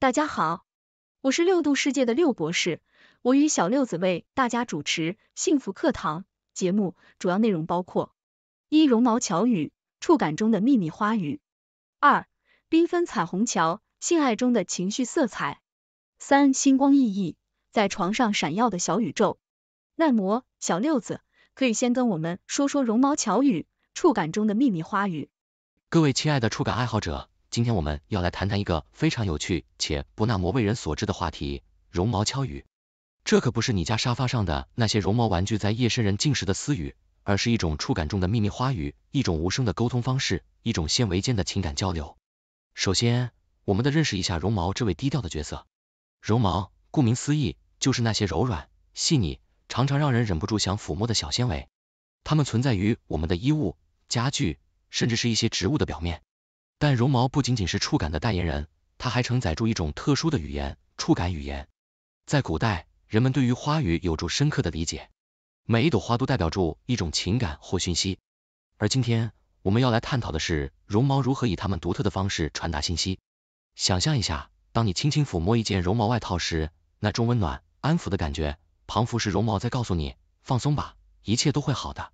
大家好，我是六度世界的六博士，我与小六子为大家主持幸福课堂节目，主要内容包括：一、绒毛巧语，触感中的秘密花语；二、缤纷彩虹桥，性爱中的情绪色彩；三、星光熠熠，在床上闪耀的小宇宙。耐磨小六子，可以先跟我们说说绒毛巧语，触感中的秘密花语。各位亲爱的触感爱好者。今天我们要来谈谈一个非常有趣且不那么为人所知的话题——绒毛敲鱼。这可不是你家沙发上的那些绒毛玩具在夜深人静时的私语，而是一种触感中的秘密花语，一种无声的沟通方式，一种纤维间的情感交流。首先，我们得认识一下绒毛这位低调的角色。绒毛，顾名思义，就是那些柔软、细腻、常常让人忍不住想抚摸的小纤维。它们存在于我们的衣物、家具，甚至是一些植物的表面。但绒毛不仅仅是触感的代言人，它还承载住一种特殊的语言——触感语言。在古代，人们对于花语有着深刻的理解，每一朵花都代表住一种情感或讯息。而今天，我们要来探讨的是绒毛如何以他们独特的方式传达信息。想象一下，当你轻轻抚摸一件绒毛外套时，那种温暖、安抚的感觉，仿佛是绒毛在告诉你：放松吧，一切都会好的。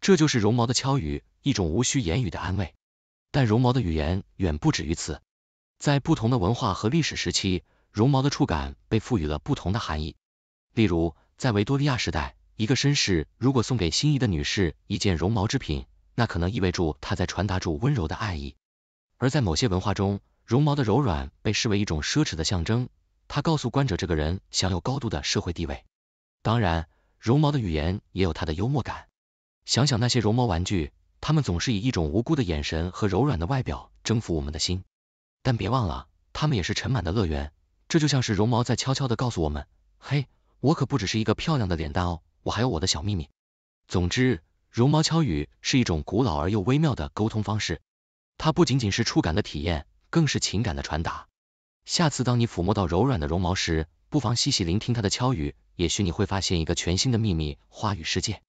这就是绒毛的敲语，一种无需言语的安慰。但绒毛的语言远不止于此，在不同的文化和历史时期，绒毛的触感被赋予了不同的含义。例如，在维多利亚时代，一个绅士如果送给心仪的女士一件绒毛制品，那可能意味着他在传达出温柔的爱意；而在某些文化中，绒毛的柔软被视为一种奢侈的象征，它告诉观者这个人享有高度的社会地位。当然，绒毛的语言也有它的幽默感，想想那些绒毛玩具。它们总是以一种无辜的眼神和柔软的外表征服我们的心，但别忘了，它们也是尘螨的乐园。这就像是绒毛在悄悄的告诉我们，嘿，我可不只是一个漂亮的脸蛋哦，我还有我的小秘密。总之，绒毛敲语是一种古老而又微妙的沟通方式，它不仅仅是触感的体验，更是情感的传达。下次当你抚摸到柔软的绒毛时，不妨细细聆听它的敲语，也许你会发现一个全新的秘密花语世界。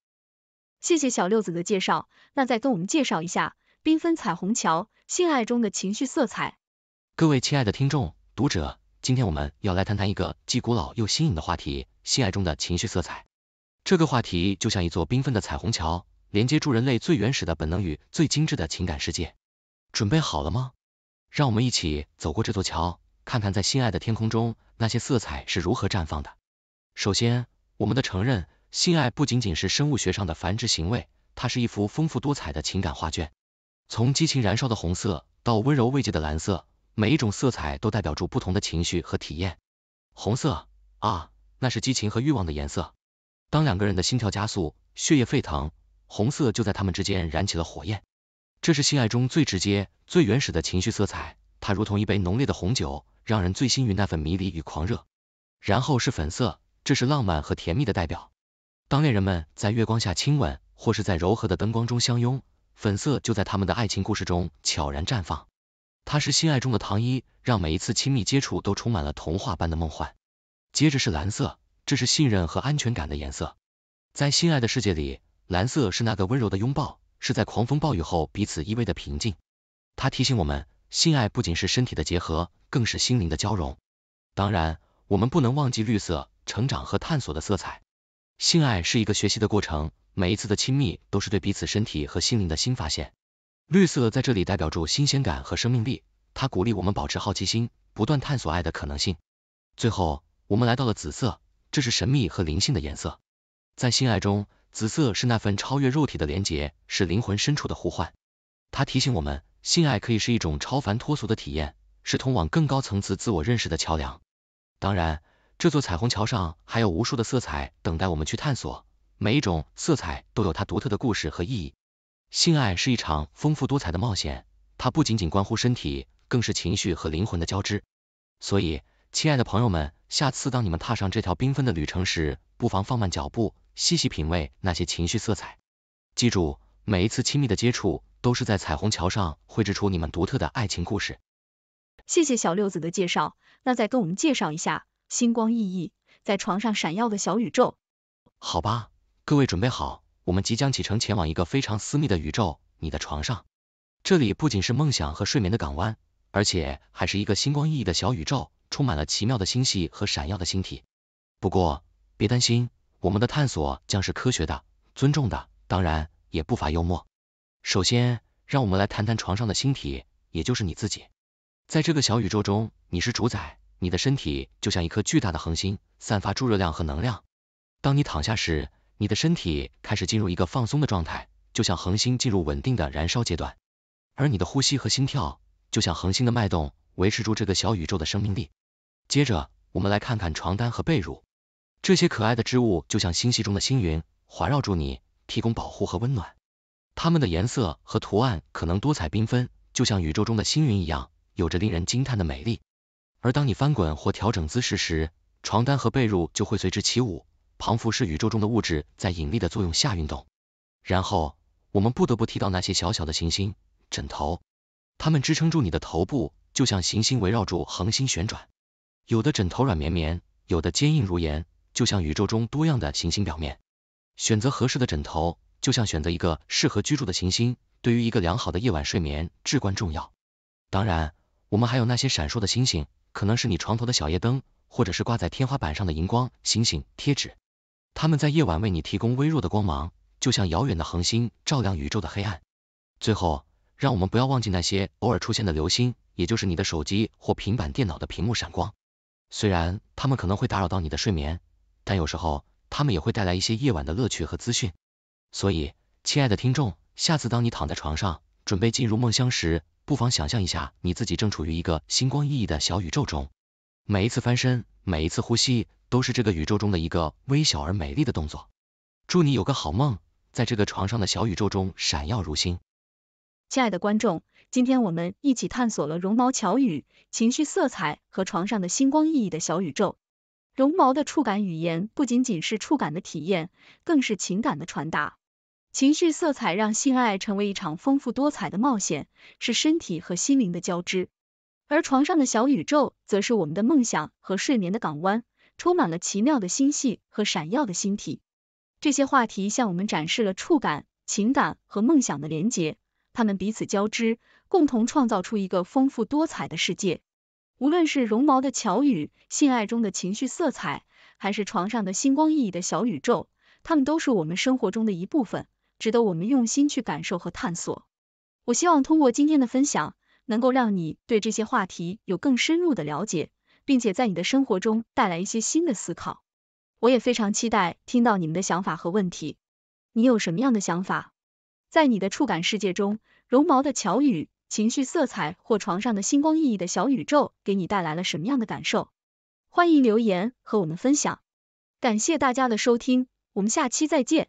谢谢小六子的介绍，那再跟我们介绍一下缤纷彩虹桥性爱中的情绪色彩。各位亲爱的听众、读者，今天我们要来谈谈一个既古老又新颖的话题——性爱中的情绪色彩。这个话题就像一座缤纷的彩虹桥，连接住人类最原始的本能与最精致的情感世界。准备好了吗？让我们一起走过这座桥，看看在性爱的天空中，那些色彩是如何绽放的。首先，我们的承认。性爱不仅仅是生物学上的繁殖行为，它是一幅丰富多彩的情感画卷。从激情燃烧的红色到温柔慰藉的蓝色，每一种色彩都代表住不同的情绪和体验。红色啊，那是激情和欲望的颜色。当两个人的心跳加速，血液沸腾，红色就在他们之间燃起了火焰。这是性爱中最直接、最原始的情绪色彩，它如同一杯浓烈的红酒，让人醉心于那份迷离与狂热。然后是粉色，这是浪漫和甜蜜的代表。当恋人们在月光下亲吻，或是在柔和的灯光中相拥，粉色就在他们的爱情故事中悄然绽放。它是性爱中的糖衣，让每一次亲密接触都充满了童话般的梦幻。接着是蓝色，这是信任和安全感的颜色。在性爱的世界里，蓝色是那个温柔的拥抱，是在狂风暴雨后彼此依偎的平静。它提醒我们，性爱不仅是身体的结合，更是心灵的交融。当然，我们不能忘记绿色，成长和探索的色彩。性爱是一个学习的过程，每一次的亲密都是对彼此身体和心灵的新发现。绿色在这里代表住新鲜感和生命力，它鼓励我们保持好奇心，不断探索爱的可能性。最后，我们来到了紫色，这是神秘和灵性的颜色。在性爱中，紫色是那份超越肉体的连结，是灵魂深处的呼唤。它提醒我们，性爱可以是一种超凡脱俗的体验，是通往更高层次自我认识的桥梁。当然。这座彩虹桥上还有无数的色彩等待我们去探索，每一种色彩都有它独特的故事和意义。性爱是一场丰富多彩的冒险，它不仅仅关乎身体，更是情绪和灵魂的交织。所以，亲爱的朋友们，下次当你们踏上这条缤纷的旅程时，不妨放慢脚步，细细品味那些情绪色彩。记住，每一次亲密的接触都是在彩虹桥上绘制出你们独特的爱情故事。谢谢小六子的介绍，那再跟我们介绍一下。星光熠熠，在床上闪耀的小宇宙。好吧，各位准备好，我们即将启程前往一个非常私密的宇宙，你的床上。这里不仅是梦想和睡眠的港湾，而且还是一个星光熠熠的小宇宙，充满了奇妙的星系和闪耀的星体。不过别担心，我们的探索将是科学的、尊重的，当然也不乏幽默。首先，让我们来谈谈床上的星体，也就是你自己。在这个小宇宙中，你是主宰。你的身体就像一颗巨大的恒星，散发出热量和能量。当你躺下时，你的身体开始进入一个放松的状态，就像恒星进入稳定的燃烧阶段。而你的呼吸和心跳就像恒星的脉动，维持住这个小宇宙的生命力。接着，我们来看看床单和被褥，这些可爱的织物就像星系中的星云，环绕住你，提供保护和温暖。它们的颜色和图案可能多彩缤纷，就像宇宙中的星云一样，有着令人惊叹的美丽。而当你翻滚或调整姿势时，床单和被褥就会随之起舞。彷佛是宇宙中的物质在引力的作用下运动。然后，我们不得不提到那些小小的行星枕头，它们支撑住你的头部，就像行星围绕住恒星旋转。有的枕头软绵绵，有的坚硬如岩，就像宇宙中多样的行星表面。选择合适的枕头，就像选择一个适合居住的行星，对于一个良好的夜晚睡眠至关重要。当然，我们还有那些闪烁的星星。可能是你床头的小夜灯，或者是挂在天花板上的荧光星星贴纸，它们在夜晚为你提供微弱的光芒，就像遥远的恒星照亮宇宙的黑暗。最后，让我们不要忘记那些偶尔出现的流星，也就是你的手机或平板电脑的屏幕闪光。虽然它们可能会打扰到你的睡眠，但有时候它们也会带来一些夜晚的乐趣和资讯。所以，亲爱的听众，下次当你躺在床上，准备进入梦乡时，不妨想象一下，你自己正处于一个星光熠熠的小宇宙中。每一次翻身，每一次呼吸，都是这个宇宙中的一个微小而美丽的动作。祝你有个好梦，在这个床上的小宇宙中闪耀如星。亲爱的观众，今天我们一起探索了绒毛巧语、情绪色彩和床上的星光熠熠的小宇宙。绒毛的触感语言不仅仅是触感的体验，更是情感的传达。情绪色彩让性爱成为一场丰富多彩的冒险，是身体和心灵的交织；而床上的小宇宙则是我们的梦想和睡眠的港湾，充满了奇妙的星系和闪耀的星体。这些话题向我们展示了触感、情感和梦想的联结，它们彼此交织，共同创造出一个丰富多彩的世界。无论是绒毛的巧语、性爱中的情绪色彩，还是床上的星光熠熠的小宇宙，它们都是我们生活中的一部分。值得我们用心去感受和探索。我希望通过今天的分享，能够让你对这些话题有更深入的了解，并且在你的生活中带来一些新的思考。我也非常期待听到你们的想法和问题。你有什么样的想法？在你的触感世界中，绒毛的巧语、情绪色彩或床上的星光熠熠的小宇宙，给你带来了什么样的感受？欢迎留言和我们分享。感谢大家的收听，我们下期再见。